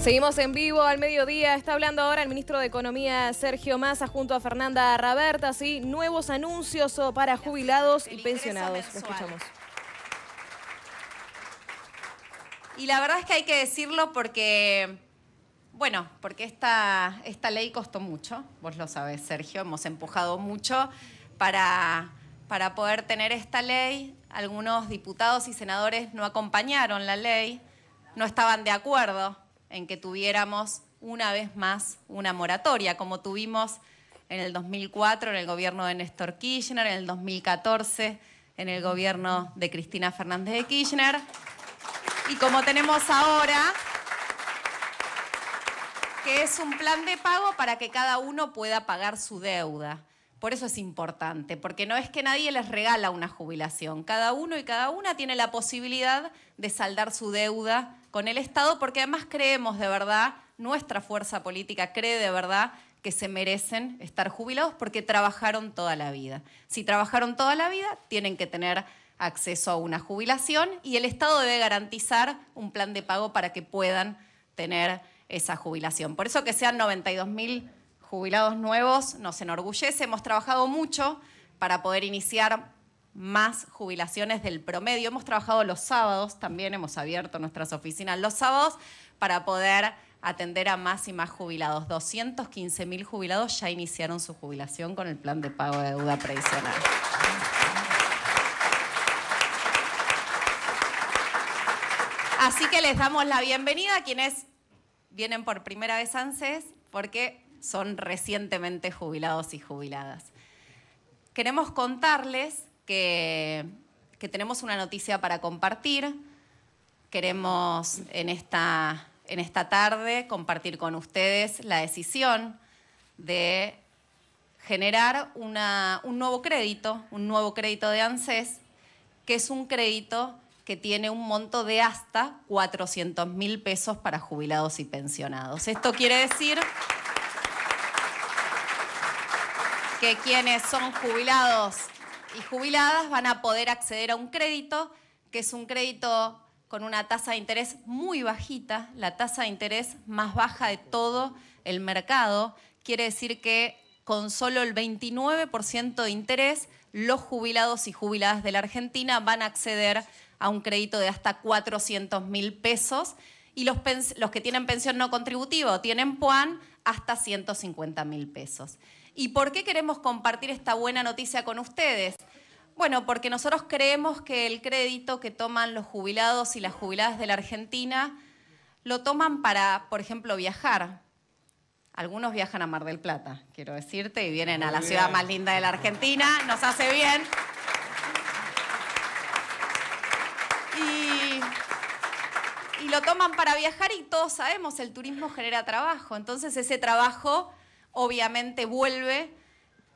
Seguimos en vivo al mediodía. Está hablando ahora el ministro de Economía, Sergio Massa, junto a Fernanda Raberta. Sí, nuevos anuncios para jubilados y pensionados. Lo escuchamos. Y la verdad es que hay que decirlo porque, bueno, porque esta, esta ley costó mucho. Vos lo sabés, Sergio. Hemos empujado mucho para, para poder tener esta ley. Algunos diputados y senadores no acompañaron la ley, no estaban de acuerdo en que tuviéramos una vez más una moratoria, como tuvimos en el 2004 en el gobierno de Néstor Kirchner, en el 2014 en el gobierno de Cristina Fernández de Kirchner y como tenemos ahora, que es un plan de pago para que cada uno pueda pagar su deuda. Por eso es importante, porque no es que nadie les regala una jubilación. Cada uno y cada una tiene la posibilidad de saldar su deuda con el Estado, porque además creemos de verdad, nuestra fuerza política cree de verdad que se merecen estar jubilados porque trabajaron toda la vida. Si trabajaron toda la vida, tienen que tener acceso a una jubilación y el Estado debe garantizar un plan de pago para que puedan tener esa jubilación. Por eso que sean 92.000... mil jubilados nuevos nos enorgullece, hemos trabajado mucho para poder iniciar más jubilaciones del promedio. Hemos trabajado los sábados, también hemos abierto nuestras oficinas los sábados para poder atender a más y más jubilados. 215 mil jubilados ya iniciaron su jubilación con el plan de pago de deuda previsional. Así que les damos la bienvenida a quienes vienen por primera vez a ANSES, porque son recientemente jubilados y jubiladas. Queremos contarles que, tenemos una noticia para compartir. Queremos en esta, en esta tarde compartir con ustedes la decisión de generar un nuevo crédito, un nuevo crédito de ANSES, que es un crédito que tiene un monto de hasta 400 mil pesos para jubilados y pensionados. Esto quiere decir que quienes son jubilados y jubiladas van a poder acceder a un crédito, que es un crédito con una tasa de interés muy bajita, la tasa de interés más baja de todo el mercado. Quiere decir que con solo el 29% de interés, los jubilados y jubiladas de la Argentina van a acceder a un crédito de hasta 400 mil pesos y los, que tienen pensión no contributiva o tienen PUAN hasta 150 mil pesos. ¿Y por qué queremos compartir esta buena noticia con ustedes? Bueno, porque nosotros creemos que el crédito que toman los jubilados y las jubiladas de la Argentina lo toman para, por ejemplo, viajar. Algunos viajan a Mar del Plata, quiero decirte, y vienen a la ciudad más linda de la Argentina, nos hace bien. Y, y lo toman para viajar y todos sabemos, el turismo genera trabajo, entonces ese trabajo obviamente vuelve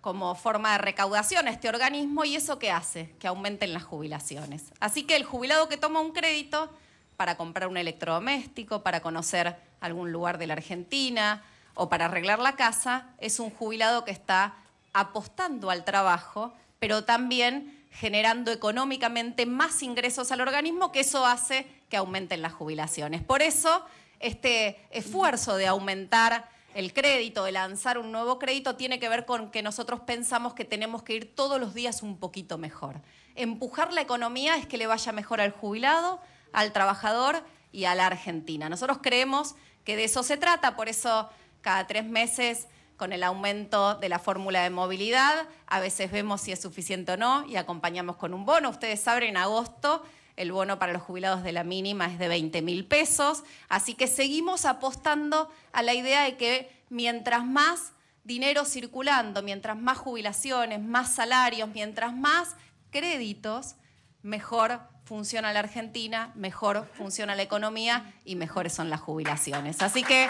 como forma de recaudación a este organismo y eso que hace? Que aumenten las jubilaciones. Así que el jubilado que toma un crédito para comprar un electrodoméstico, para conocer algún lugar de la Argentina o para arreglar la casa, es un jubilado que está apostando al trabajo, pero también generando económicamente más ingresos al organismo, que eso hace que aumenten las jubilaciones. Por eso, este esfuerzo de aumentar el crédito, de lanzar un nuevo crédito, tiene que ver con que nosotros pensamos que tenemos que ir todos los días un poquito mejor. Empujar la economía es que le vaya mejor al jubilado, al trabajador y a la Argentina. Nosotros creemos que de eso se trata, por eso cada tres meses con el aumento de la fórmula de movilidad, a veces vemos si es suficiente o no y acompañamos con un bono. Ustedes saben, en agosto el bono para los jubilados de la mínima es de 20 mil pesos, así que seguimos apostando a la idea de que mientras más dinero circulando, mientras más jubilaciones, más salarios, mientras más créditos, mejor funciona la Argentina, mejor funciona la economía y mejores son las jubilaciones. Así que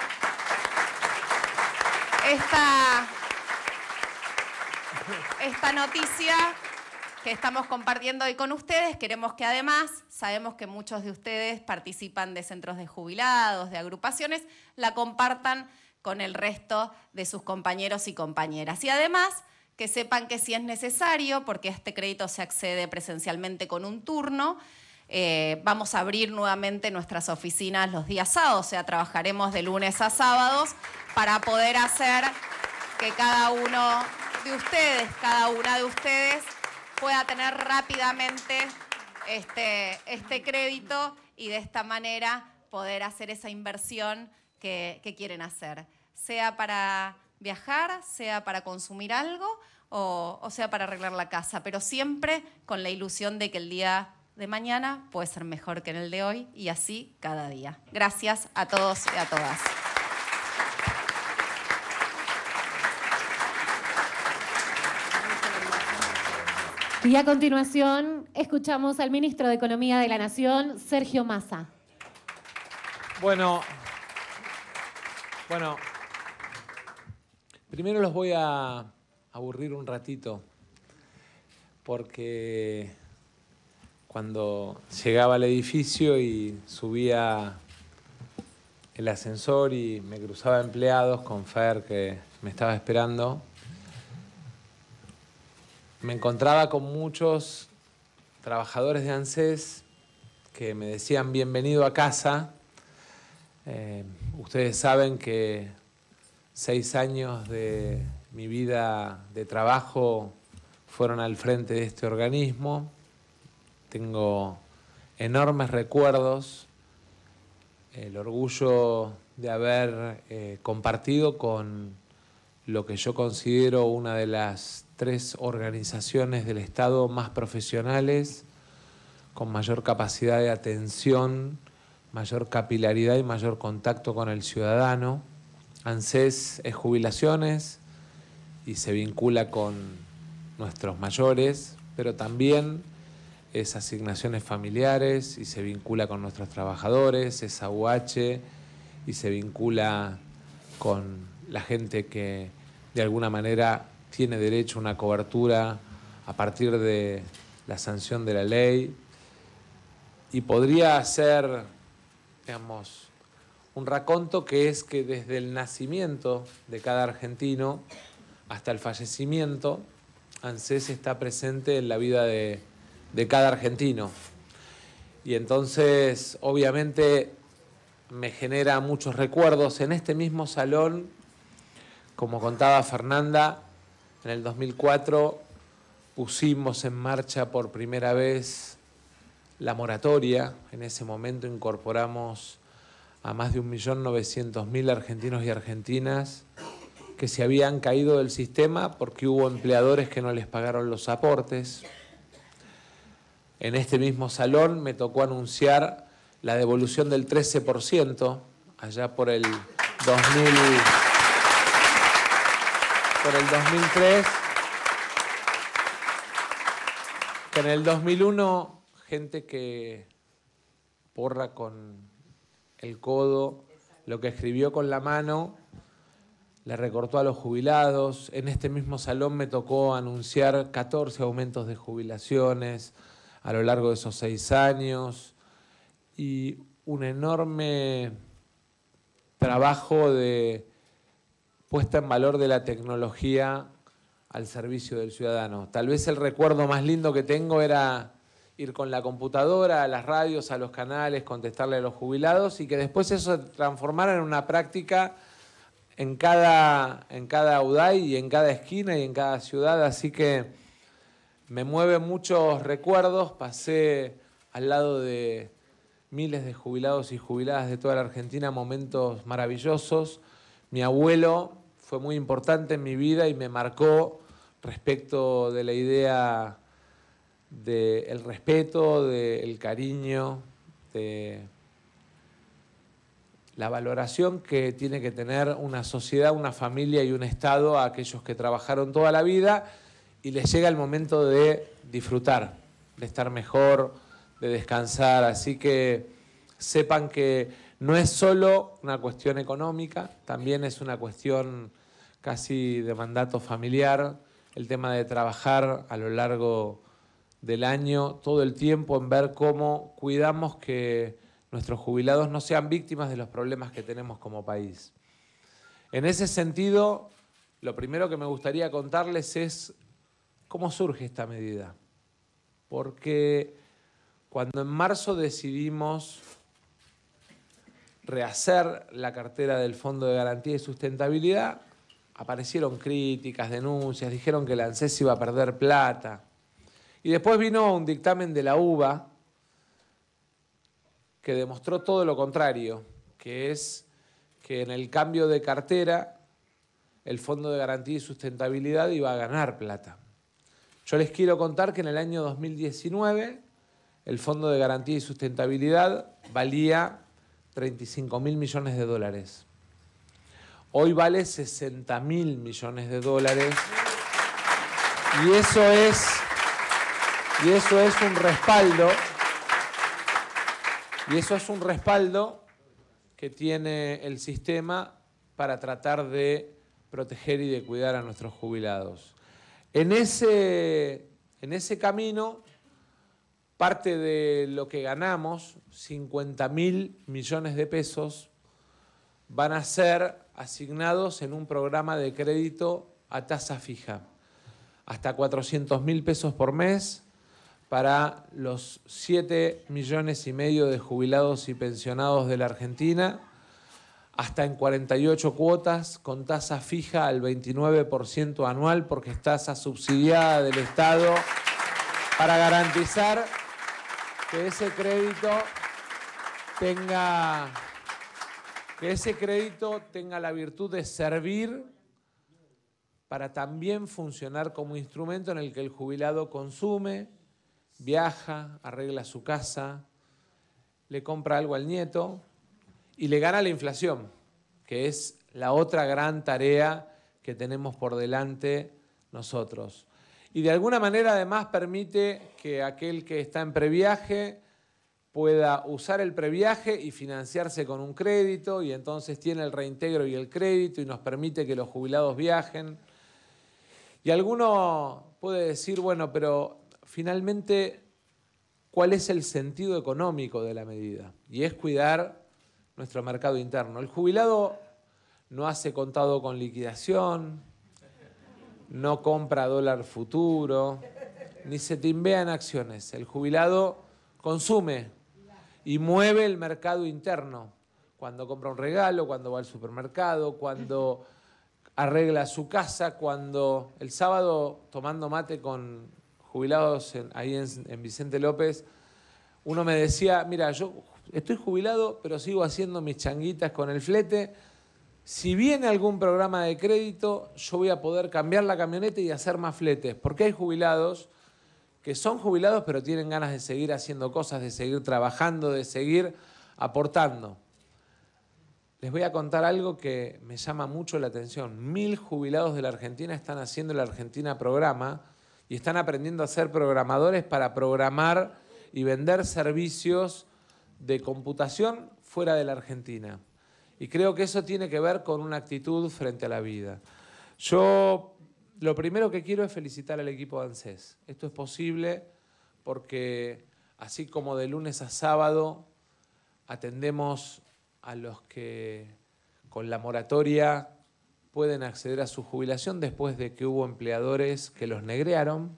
esta, esta noticia que estamos compartiendo hoy con ustedes. Queremos que además, sabemos que muchos de ustedes participan de centros de jubilados, de agrupaciones, la compartan con el resto de sus compañeros y compañeras. Y además, que sepan que si es necesario, porque este crédito se accede presencialmente con un turno, eh, vamos a abrir nuevamente nuestras oficinas los días sábados, o sea, trabajaremos de lunes a sábados para poder hacer que cada uno de ustedes, cada una de ustedes, pueda tener rápidamente este, este crédito y de esta manera poder hacer esa inversión que, quieren hacer, sea para viajar, sea para consumir algo o, o, sea para arreglar la casa, pero siempre con la ilusión de que el día de mañana puede ser mejor que en el de hoy y así cada día. Gracias a todos y a todas. Y a continuación escuchamos al ministro de Economía de la Nación, Sergio Massa. Bueno, bueno, primero los voy a aburrir un ratito, porque cuando llegaba al edificio y subía el ascensor y me cruzaba empleados con Fer que me estaba esperando, me encontraba con muchos trabajadores de ANSES que me decían bienvenido a casa. Eh, ustedes saben que seis años de mi vida de trabajo fueron al frente de este organismo. Tengo enormes recuerdos, el orgullo de haber eh, compartido con lo que yo considero una de las tres organizaciones del Estado más profesionales, con mayor capacidad de atención, mayor capilaridad y mayor contacto con el ciudadano. ANSES es jubilaciones y se vincula con nuestros mayores, pero también es asignaciones familiares y se vincula con nuestros trabajadores, es AUH y se vincula con la gente que de alguna manera tiene derecho a una cobertura a partir de la sanción de la ley y podría ser, digamos, un raconto que es que desde el nacimiento de cada argentino hasta el fallecimiento, ANSES está presente en la vida de cada argentino. Y entonces, obviamente, me genera muchos recuerdos. En este mismo salón como contaba Fernanda, en el 2004 pusimos en marcha por primera vez la moratoria. En ese momento incorporamos a más de 1.900.000 argentinos y argentinas que se habían caído del sistema porque hubo empleadores que no les pagaron los aportes. En este mismo salón me tocó anunciar la devolución del 13% allá por el 2000 por el 2003. Que en el 2001, gente que porra con el codo, lo que escribió con la mano, le recortó a los jubilados. En este mismo salón me tocó anunciar 14 aumentos de jubilaciones a lo largo de esos seis años y un enorme trabajo de puesta en valor de la tecnología al servicio del ciudadano. Tal vez el recuerdo más lindo que tengo era ir con la computadora a las radios, a los canales, contestarle a los jubilados y que después eso se transformara en una práctica en cada, en cada UDAI y en cada esquina y en cada ciudad. Así que me mueven muchos recuerdos. Pasé al lado de miles de jubilados y jubiladas de toda la Argentina momentos maravillosos. Mi abuelo fue muy importante en mi vida y me marcó respecto de la idea del respeto, del cariño, de la valoración que tiene que tener una sociedad, una familia y un Estado a aquellos que trabajaron toda la vida y les llega el momento de disfrutar, de estar mejor, de descansar. Así que sepan que no es solo una cuestión económica, también es una cuestión casi de mandato familiar, el tema de trabajar a lo largo del año, todo el tiempo en ver cómo cuidamos que nuestros jubilados no sean víctimas de los problemas que tenemos como país. En ese sentido, lo primero que me gustaría contarles es cómo surge esta medida. Porque cuando en marzo decidimos rehacer la cartera del Fondo de Garantía y Sustentabilidad, aparecieron críticas, denuncias, dijeron que la ANSES iba a perder plata. Y después vino un dictamen de la UBA que demostró todo lo contrario, que es que en el cambio de cartera el Fondo de Garantía y Sustentabilidad iba a ganar plata. Yo les quiero contar que en el año 2019 el Fondo de Garantía y Sustentabilidad valía 35 mil millones de dólares. Hoy vale 60 mil millones de dólares. Y eso es, y eso es un respaldo. Y eso es un respaldo que tiene el sistema para tratar de proteger y de cuidar a nuestros jubilados. En ese, en ese camino, parte de lo que ganamos 50 mil millones de pesos van a ser asignados en un programa de crédito a tasa fija, hasta 400 mil pesos por mes para los 7 millones y medio de jubilados y pensionados de la Argentina, hasta en 48 cuotas con tasa fija al 29% anual porque es tasa subsidiada del Estado para garantizar que ese crédito tenga, que ese crédito tenga la virtud de servir para también funcionar como instrumento en el que el jubilado consume, viaja, arregla su casa, le compra algo al nieto y le gana la inflación, que es la otra gran tarea que tenemos por delante nosotros. Y de alguna manera además permite que aquel que está en previaje pueda usar el previaje y financiarse con un crédito y entonces tiene el reintegro y el crédito y nos permite que los jubilados viajen. Y alguno puede decir, bueno, pero finalmente, ¿cuál es el sentido económico de la medida? Y es cuidar nuestro mercado interno. El jubilado no hace contado con liquidación, no compra dólar futuro, ni se timbean acciones. El jubilado consume y mueve el mercado interno. Cuando compra un regalo, cuando va al supermercado, cuando arregla su casa, cuando el sábado tomando mate con jubilados en, ahí en Vicente López, uno me decía, mira, yo estoy jubilado, pero sigo haciendo mis changuitas con el flete. Si viene algún programa de crédito, yo voy a poder cambiar la camioneta y hacer más fletes, porque hay jubilados que son jubilados pero tienen ganas de seguir haciendo cosas, de seguir trabajando, de seguir aportando. Les voy a contar algo que me llama mucho la atención. Mil jubilados de la Argentina están haciendo el Argentina Programa y están aprendiendo a ser programadores para programar y vender servicios de computación fuera de la Argentina. Y creo que eso tiene que ver con una actitud frente a la vida. Yo lo primero que quiero es felicitar al equipo de ANSES. Esto es posible porque así como de lunes a sábado atendemos a los que con la moratoria pueden acceder a su jubilación después de que hubo empleadores que los negrearon.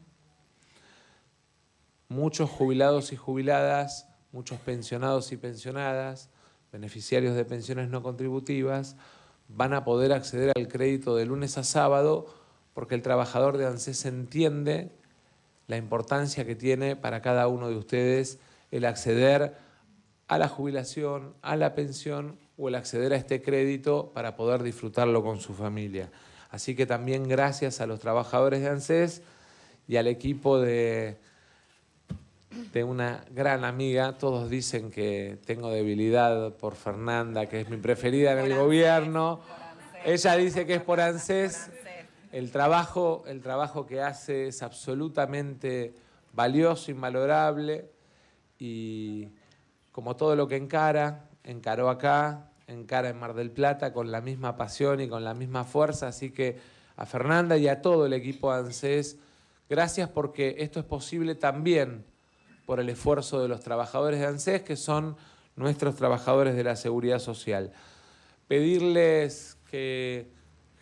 Muchos jubilados y jubiladas, muchos pensionados y pensionadas, beneficiarios de pensiones no contributivas, van a poder acceder al crédito de lunes a sábado porque el trabajador de ANSES entiende la importancia que tiene para cada uno de ustedes el acceder a la jubilación, a la pensión o el acceder a este crédito para poder disfrutarlo con su familia. Así que también gracias a los trabajadores de ANSES y al equipo de, de una gran amiga. Todos dicen que tengo debilidad por Fernanda, que es mi preferida en el gobierno. Ella dice que es por ANSES. El trabajo, el trabajo que hace es absolutamente valioso, invalorable y como todo lo que encara, encaró acá, encara en Mar del Plata con la misma pasión y con la misma fuerza. Así que a Fernanda y a todo el equipo ANSES, gracias porque esto es posible también por el esfuerzo de los trabajadores de ANSES, que son nuestros trabajadores de la seguridad social. Pedirles que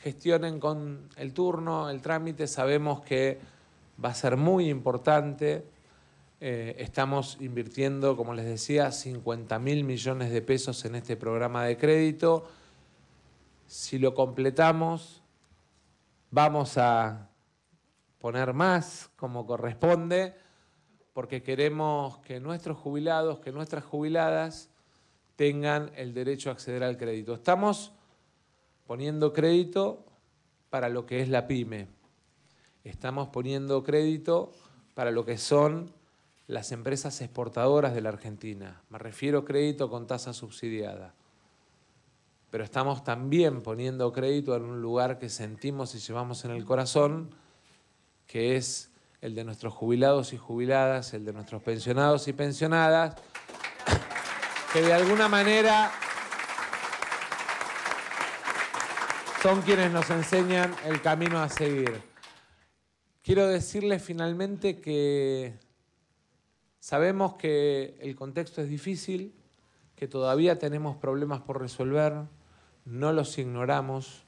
gestionen con el turno, el trámite, sabemos que va a ser muy importante. Eh, estamos invirtiendo, como les decía, 50 mil millones de pesos en este programa de crédito. Si lo completamos, vamos a poner más como corresponde, porque queremos que nuestros jubilados, que nuestras jubiladas tengan el derecho a acceder al crédito. Estamos poniendo crédito para lo que es la pyme. Estamos poniendo crédito para lo que son las empresas exportadoras de la Argentina. Me refiero a crédito con tasa subsidiada. Pero estamos también poniendo crédito en un lugar que sentimos y llevamos en el corazón, que es el de nuestros jubilados y jubiladas, el de nuestros pensionados y pensionadas, que de alguna manera son quienes nos enseñan el camino a seguir. Quiero decirles finalmente que sabemos que el contexto es difícil, que todavía tenemos problemas por resolver, no los ignoramos,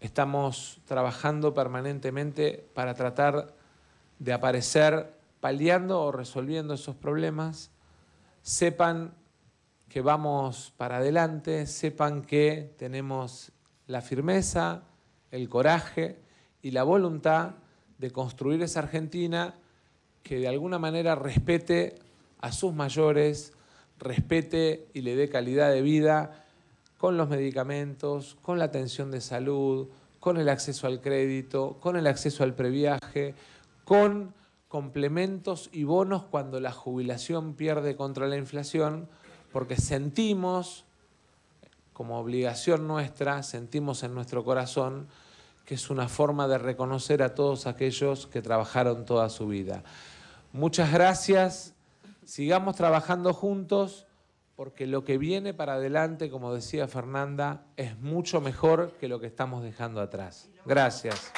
estamos trabajando permanentemente para tratar de aparecer paliando o resolviendo esos problemas. Sepan que vamos para adelante, sepan que tenemos la firmeza, el coraje y la voluntad de construir esa Argentina que de alguna manera respete a sus mayores, respete y le dé calidad de vida con los medicamentos, con la atención de salud, con el acceso al crédito, con el acceso al previaje, con complementos y bonos cuando la jubilación pierde contra la inflación porque sentimos, como obligación nuestra, sentimos en nuestro corazón que es una forma de reconocer a todos aquellos que trabajaron toda su vida. Muchas gracias, sigamos trabajando juntos, porque lo que viene para adelante, como decía Fernanda, es mucho mejor que lo que estamos dejando atrás. Gracias.